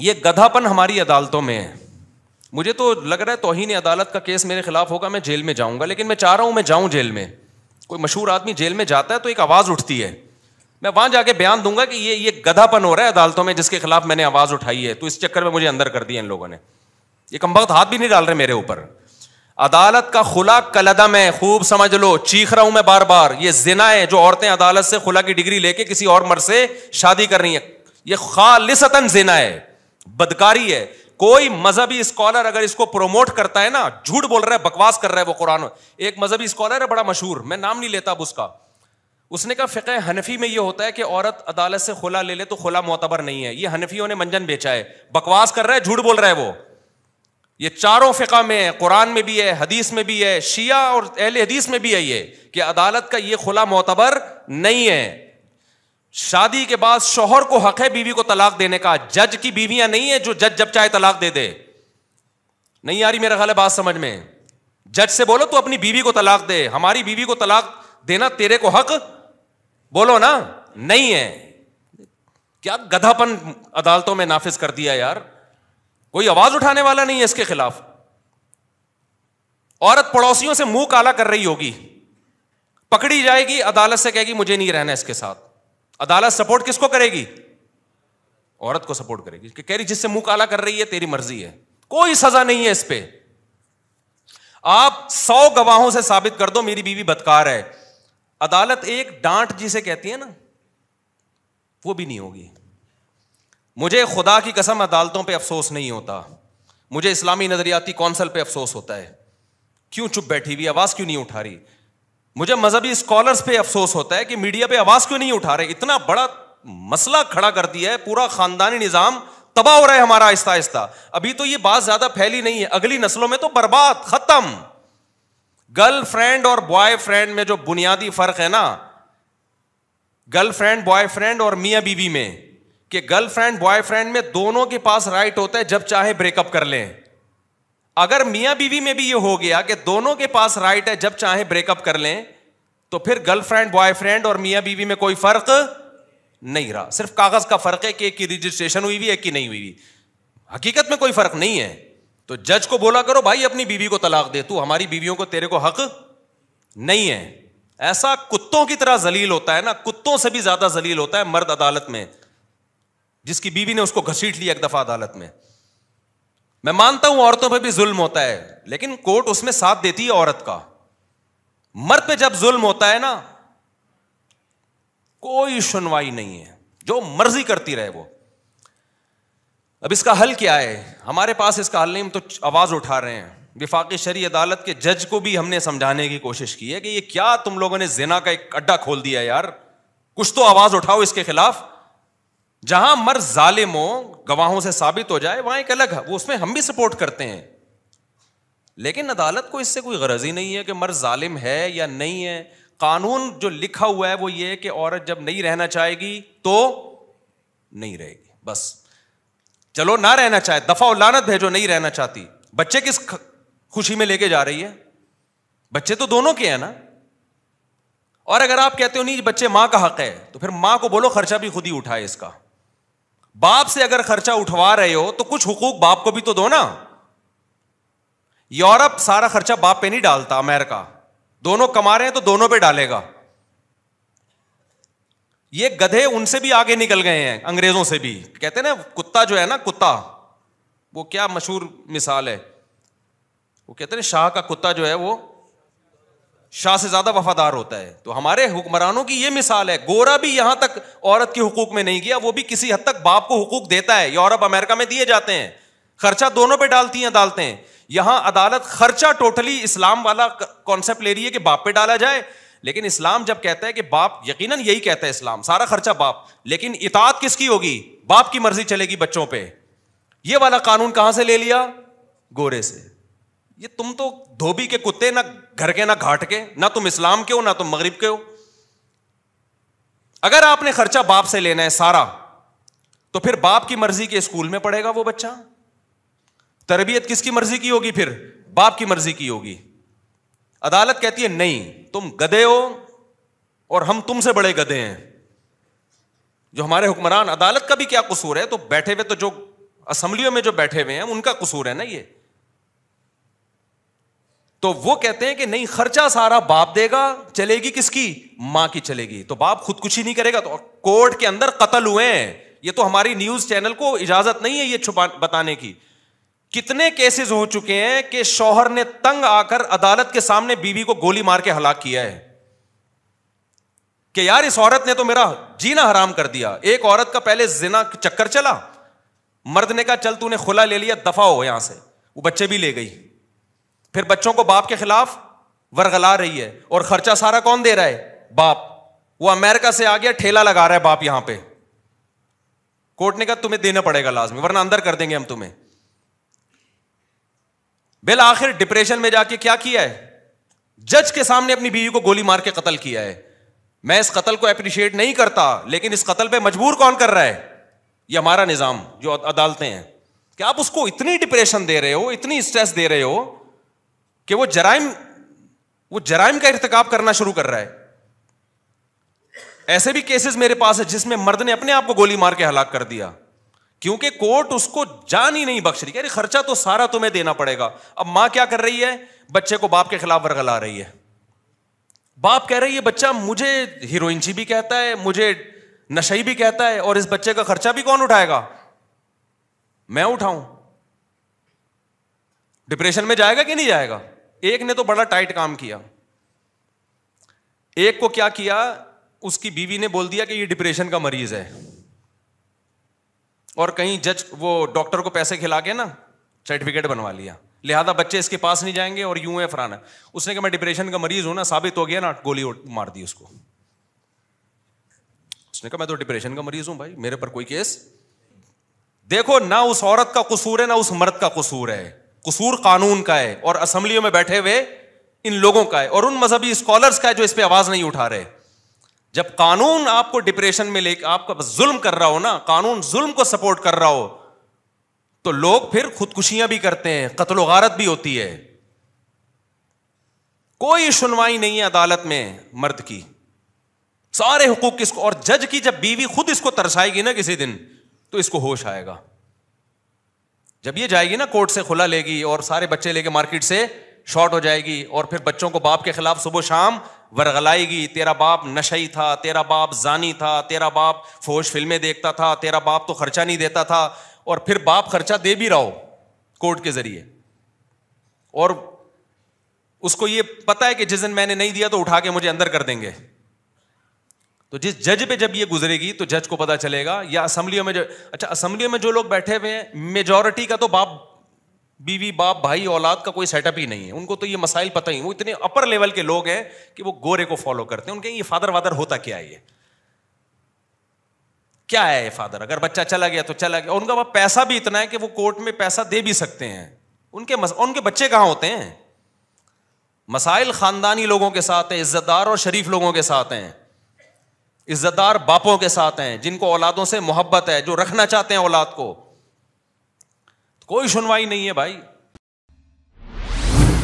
ये गधापन हमारी अदालतों में है मुझे तो लग रहा है तोहन अदालत का केस मेरे खिलाफ होगा मैं जेल में जाऊंगा लेकिन मैं चाह रहा हूं मैं जाऊं जेल में कोई मशहूर आदमी जेल में जाता है तो एक आवाज़ उठती है मैं वहां जाके बयान दूंगा कि ये ये गधापन हो रहा है अदालतों में जिसके खिलाफ मैंने आवाज़ उठाई है तो इस चक्कर में मुझे अंदर कर दिया इन लोगों ने ये कमबख्त हाथ भी नहीं डाल रहे मेरे ऊपर अदालत का खुला कलदम है खूब समझ लो चीख रहा हूं मैं बार बार ये जिना है जो औरतें अदालत से खुला की डिग्री लेके किसी और मर से शादी कर रही है ये खालिसतन जिना है बदकारी है कोई मजहबी स्कॉलर अगर इसको प्रोमोट करता है ना झूठ बोल रहा है बकवास कर रहा है वो कुरान एक मजहबी स्कॉलर है बड़ा मशहूर मैं नाम नहीं लेता अब उसका उसने कहा फ़िक हनफी में यह होता है कि औरत अदालत से खुला ले ले तो खुला मोतबर नहीं है ये हनफियों ने मंजन बेचा है बकवास कर रहा है झूठ बोल रहा है वो ये चारों फ़िका में है कुरान में भी है हदीस में भी है शिया और अहल हदीस में भी है ये कि अदालत का ये खुला मोतबर नहीं है शादी के बाद शोहर को हक है बीवी को तलाक देने का जज की बीवियां नहीं है जो जज जब चाहे तलाक दे दे नहीं यारी मेरा ख्याल है बात समझ में जज से बोलो तू अपनी बीवी को तलाक दे हमारी बीवी को तलाक देना तेरे को हक बोलो ना नहीं है क्या गधापन अदालतों में नाफिज कर दिया यार कोई आवाज उठाने वाला नहीं है इसके खिलाफ औरत पड़ोसियों से मुंह काला कर रही होगी पकड़ी जाएगी अदालत से कहेगी मुझे नहीं रहना इसके साथ अदालत सपोर्ट किसको करेगी औरत को सपोर्ट करेगी कह रही जिससे मुंह काला कर रही है तेरी मर्जी है कोई सजा नहीं है इस पर आप सौ गवाहों से साबित कर दो मेरी बीवी बदकार है अदालत एक डांट जिसे कहती है ना वो भी नहीं होगी मुझे खुदा की कसम अदालतों पे अफसोस नहीं होता मुझे इस्लामी नजरियाती कौंसल पे अफसोस होता है क्यों चुप बैठी हुई आवाज क्यों नहीं उठा रही मुझे मजहबी स्कॉलर्स पे अफसोस होता है कि मीडिया पे आवाज क्यों नहीं उठा रहे इतना बड़ा मसला खड़ा कर दिया है पूरा खानदानी निजाम तबाह हो रहा है हमारा आहिस्ता आहिस्ता अभी तो ये बात ज्यादा फैली नहीं है अगली नस्लों में तो बर्बाद खत्म गर्ल फ्रेंड और बॉय फ्रेंड में जो बुनियादी फर्क है ना गर्ल फ्रेंड बॉय फ्रेंड और मियाँ बीवी में कि गर्ल फ्रेंड बॉय फ्रेंड में दोनों के पास राइट होता है जब चाहे ब्रेकअप कर लें अगर मियाँ बीवी में भी ये हो गया कि दोनों के पास राइट है जब चाहे ब्रेकअप कर लें तो फिर गर्लफ्रेंड बॉयफ्रेंड और मियाँ बीवी में कोई फर्क नहीं रहा सिर्फ कागज का फर्क है कि एक की रजिस्ट्रेशन हुई हुई एक की नहीं हुई हुई हकीकत में कोई फर्क नहीं है तो जज को बोला करो भाई अपनी बीवी को तलाक दे तू हमारी बीवियों को तेरे को हक नहीं है ऐसा कुत्तों की तरह जलील होता है ना कुत्तों से भी ज्यादा जलील होता है मर्द अदालत में जिसकी बीवी ने उसको घसीट लिया एक दफा अदालत में मैं मानता हूं औरतों पर भी जुल्म होता है लेकिन कोर्ट उसमें साथ देती है औरत का मर्द पे जब जुल्म होता है ना कोई सुनवाई नहीं है जो मर्जी करती रहे वो अब इसका हल क्या है हमारे पास इसका हल नहीं हम तो आवाज उठा रहे हैं विफाक शरी अदालत के जज को भी हमने समझाने की कोशिश की है कि ये क्या तुम लोगों ने जेना का एक अड्डा खोल दिया यार कुछ तो आवाज उठाओ इसके खिलाफ जहां मर्द जालिम हो गवाहों से साबित हो जाए वहां एक अलग वो उसमें हम भी सपोर्ट करते हैं लेकिन अदालत को इससे कोई गरज ही नहीं है कि मर्द ालिम है या नहीं है कानून जो लिखा हुआ है वो ये कि औरत जब नहीं रहना चाहेगी तो नहीं रहेगी बस चलो ना रहना चाहे दफा उलानत है जो नहीं रहना चाहती बच्चे किस खुशी में लेके जा रही है बच्चे तो दोनों के हैं ना और अगर आप कहते हो नहीं बच्चे मां का हक है तो फिर मां को बोलो खर्चा भी खुद ही उठाए इसका बाप से अगर खर्चा उठवा रहे हो तो कुछ हुकूक बाप को भी तो दो ना यूरोप सारा खर्चा बाप पे नहीं डालता अमेरिका दोनों कमा रहे हैं तो दोनों पे डालेगा ये गधे उनसे भी आगे निकल गए हैं अंग्रेजों से भी कहते ना कुत्ता जो है ना कुत्ता वो क्या मशहूर मिसाल है वो कहते ना शाह का कुत्ता जो है वो शाह से ज्यादा वफादार होता है तो हमारे हुक्मरानों की ये मिसाल है गोरा भी यहां तक औरत के हुकूक में नहीं गया वो भी किसी हद तक बाप को हुकूक देता है यूरोप अमेरिका में दिए जाते हैं खर्चा दोनों पे डालती हैं डालते हैं यहां अदालत खर्चा टोटली इस्लाम वाला कॉन्सेप्ट ले रही है कि बाप पे डाला जाए लेकिन इस्लाम जब कहता है कि बाप यकीनन यही कहता है इस्लाम सारा खर्चा बाप लेकिन इतात किसकी होगी बाप की मर्जी चलेगी बच्चों पे ये वाला कानून कहां से ले लिया गोरे से ये तुम तो धोबी के कुत्ते ना घर के ना घाट के ना तुम इस्लाम के हो ना तुम मगरिब के हो अगर आपने खर्चा बाप से लेना है सारा तो फिर बाप की मर्जी के स्कूल में पढ़ेगा वो बच्चा तरबियत किसकी मर्जी की होगी फिर बाप की मर्जी की होगी अदालत कहती है नहीं तुम गधे हो और हम तुमसे बड़े गधे हैं जो हमारे हुक्मरान अदालत का भी क्या कसूर है तो बैठे हुए तो जो असम्बलियों में जो बैठे हुए हैं उनका कसूर है ना ये तो वो कहते हैं कि नहीं खर्चा सारा बाप देगा चलेगी किसकी मां की चलेगी तो बाप खुदकुशी नहीं करेगा तो कोर्ट के अंदर कतल हुए हैं ये तो हमारी न्यूज चैनल को इजाजत नहीं है ये छुपा बताने की कितने केसेस हो चुके हैं कि शोहर ने तंग आकर अदालत के सामने बीवी को गोली मार के हलाक किया है कि यार इस औरत ने तो मेरा जीना हराम कर दिया एक औरत का पहले जिना चक्कर चला मर्द ने कहा चल ने खुला ले लिया दफा हो यहां से वो बच्चे भी ले गई फिर बच्चों को बाप के खिलाफ वरगला रही है और खर्चा सारा कौन दे रहा है बाप वो अमेरिका से आ गया ठेला लगा रहा है बाप यहां पर कोर्ट ने कहा तुम्हें देना पड़ेगा लाजमी वरना अंदर कर देंगे हम तुम्हें बिल आखिर डिप्रेशन में जाके क्या किया है जज के सामने अपनी बीवी को गोली मार के कत्ल किया है मैं इस कतल को अप्रिशिएट नहीं करता लेकिन इस कतल पे मजबूर कौन कर रहा है ये हमारा निज़ाम जो अदालतें हैं कि आप उसको इतनी डिप्रेशन दे रहे हो इतनी स्ट्रेस दे रहे हो कि वो जराइम वो जराइम का इरतकाब करना शुरू कर रहा है ऐसे भी केसेस मेरे पास है जिसमें मर्द ने अपने आप को गोली मार के हलाक कर दिया क्योंकि कोर्ट उसको जान ही नहीं बख्श रही अरे खर्चा तो सारा तुम्हें देना पड़ेगा अब मां क्या कर रही है बच्चे को बाप के खिलाफ वर्गला रही है बाप कह रही है बच्चा मुझे हीरोइनची भी कहता है मुझे नशई भी कहता है और इस बच्चे का खर्चा भी कौन उठाएगा मैं उठाऊं डिप्रेशन में जाएगा कि नहीं जाएगा एक ने तो बड़ा टाइट काम किया एक को क्या किया उसकी बीवी ने बोल दिया कि ये डिप्रेशन का मरीज है और कहीं जज वो डॉक्टर को पैसे खिला के ना सर्टिफिकेट बनवा लिया लिहाजा बच्चे इसके पास नहीं जाएंगे और यूं है फराना उसने कहा मैं डिप्रेशन का मरीज हूं ना साबित हो गया ना गोली मार दी उसको उसने कहा मैं तो डिप्रेशन का मरीज हूं भाई मेरे पर कोई केस देखो ना उस औरत का कसूर है ना उस मर्द का कसूर है कसूर कानून का है और असम्बलियों में बैठे हुए इन लोगों का है और उन मजहबी स्कॉलर्स का है जो इस पर आवाज नहीं उठा रहे जब कानून आपको डिप्रेशन में ले आपका जुल्म कर रहा हो ना कानून जुल्म को सपोर्ट कर रहा हो तो लोग फिर खुदकुशियां भी करते हैं कत्ल गारत भी होती है कोई सुनवाई नहीं है अदालत में मर्द की सारे हुकूक किसको और जज की जब बीवी खुद इसको तरसाएगी ना किसी दिन तो इसको होश आएगा जब ये जाएगी ना कोर्ट से खुला लेगी और सारे बच्चे लेके मार्केट से शॉर्ट हो जाएगी और फिर बच्चों को बाप के खिलाफ सुबह शाम वरगलाएगी तेरा बाप नशई था तेरा बाप जानी था तेरा बाप फोश फिल्में देखता था तेरा बाप तो खर्चा नहीं देता था और फिर बाप खर्चा दे भी रहा हो कोर्ट के जरिए और उसको ये पता है कि जिस दिन मैंने नहीं दिया तो उठा के मुझे अंदर कर देंगे तो जिस जज पे जब ये गुजरेगी तो जज को पता चलेगा या असम्बलियों में जो अच्छा असम्बलियों में जो लोग बैठे हुए हैं मेजोरिटी का तो बाप बीवी बाप भाई औलाद का कोई सेटअप ही नहीं है उनको तो ये मसाइल पता ही वो इतने अपर लेवल के लोग हैं कि वो गोरे को फॉलो करते हैं उनके ये फादर वादर होता क्या है ये क्या है ये फादर अगर बच्चा चला गया तो चला गया और उनका वह पैसा भी इतना है कि वो कोर्ट में पैसा दे भी सकते हैं उनके मस... उनके बच्चे कहाँ होते हैं मसाइल खानदानी लोगों के साथ हैं इज्जतदार और शरीफ लोगों के साथ हैं इज्जतदार बापों के साथ हैं जिनको औलादों से मोहब्बत है जो रखना चाहते हैं औलाद को कोई सुनवाई नहीं है भाई